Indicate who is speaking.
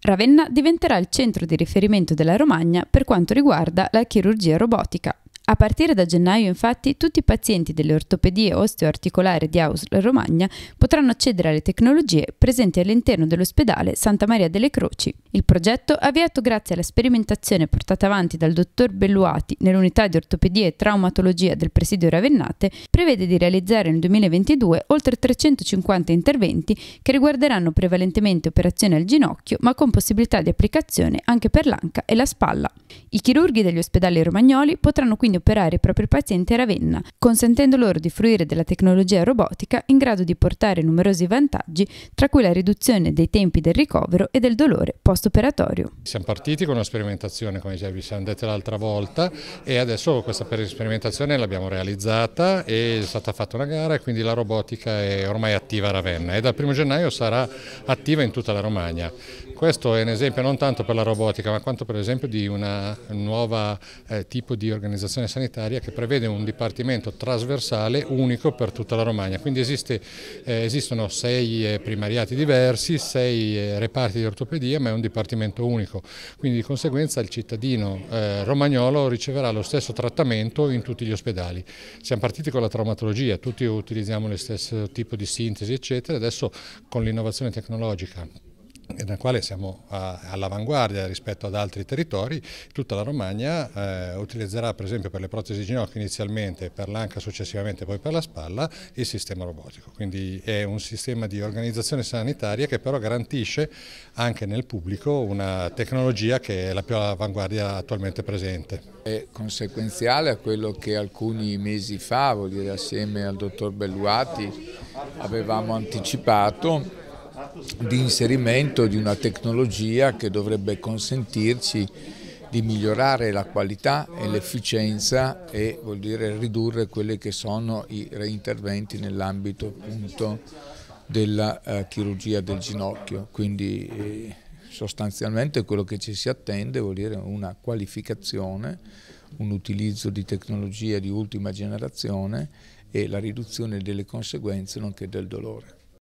Speaker 1: Ravenna diventerà il centro di riferimento della Romagna per quanto riguarda la chirurgia robotica, a partire da gennaio, infatti, tutti i pazienti delle ortopedie osteoarticolari di Ausla Romagna potranno accedere alle tecnologie presenti all'interno dell'ospedale Santa Maria delle Croci. Il progetto, avviato grazie alla sperimentazione portata avanti dal dottor Belluati nell'unità di ortopedia e traumatologia del presidio Ravennate, prevede di realizzare nel 2022 oltre 350 interventi che riguarderanno prevalentemente operazioni al ginocchio, ma con possibilità di applicazione anche per l'anca e la spalla. I chirurghi degli ospedali romagnoli potranno quindi operare i propri pazienti a Ravenna, consentendo loro di fruire della tecnologia robotica in grado di portare numerosi vantaggi, tra cui la riduzione dei tempi del ricovero e del dolore post-operatorio.
Speaker 2: Siamo partiti con una sperimentazione, come già vi siamo dette l'altra volta, e adesso questa sperimentazione l'abbiamo realizzata e è stata fatta una gara e quindi la robotica è ormai attiva a Ravenna e dal 1 gennaio sarà attiva in tutta la Romagna. Questo è un esempio non tanto per la robotica ma quanto per esempio di un nuovo eh, tipo di organizzazione sanitaria che prevede un dipartimento trasversale unico per tutta la Romagna, quindi esiste, eh, esistono sei eh, primariati diversi, sei eh, reparti di ortopedia ma è un dipartimento unico, quindi di conseguenza il cittadino eh, romagnolo riceverà lo stesso trattamento in tutti gli ospedali. Siamo partiti con la traumatologia, tutti utilizziamo lo stesso tipo di sintesi eccetera, adesso con l'innovazione tecnologica nel quale siamo all'avanguardia rispetto ad altri territori, tutta la Romagna eh, utilizzerà per esempio per le protesi ginocchio inizialmente, per l'anca successivamente, poi per la spalla, il sistema robotico. Quindi è un sistema di organizzazione sanitaria che però garantisce anche nel pubblico una tecnologia che è la più all'avanguardia attualmente presente. È
Speaker 3: conseguenziale a quello che alcuni mesi fa, voglio dire assieme al dottor Belluati, avevamo anticipato di inserimento di una tecnologia che dovrebbe consentirci di migliorare la qualità e l'efficienza e vuol dire ridurre quelli che sono i reinterventi nell'ambito appunto della eh, chirurgia del ginocchio. Quindi eh, sostanzialmente quello che ci si attende vuol dire una qualificazione, un utilizzo di tecnologia di ultima generazione e la riduzione delle conseguenze nonché del dolore.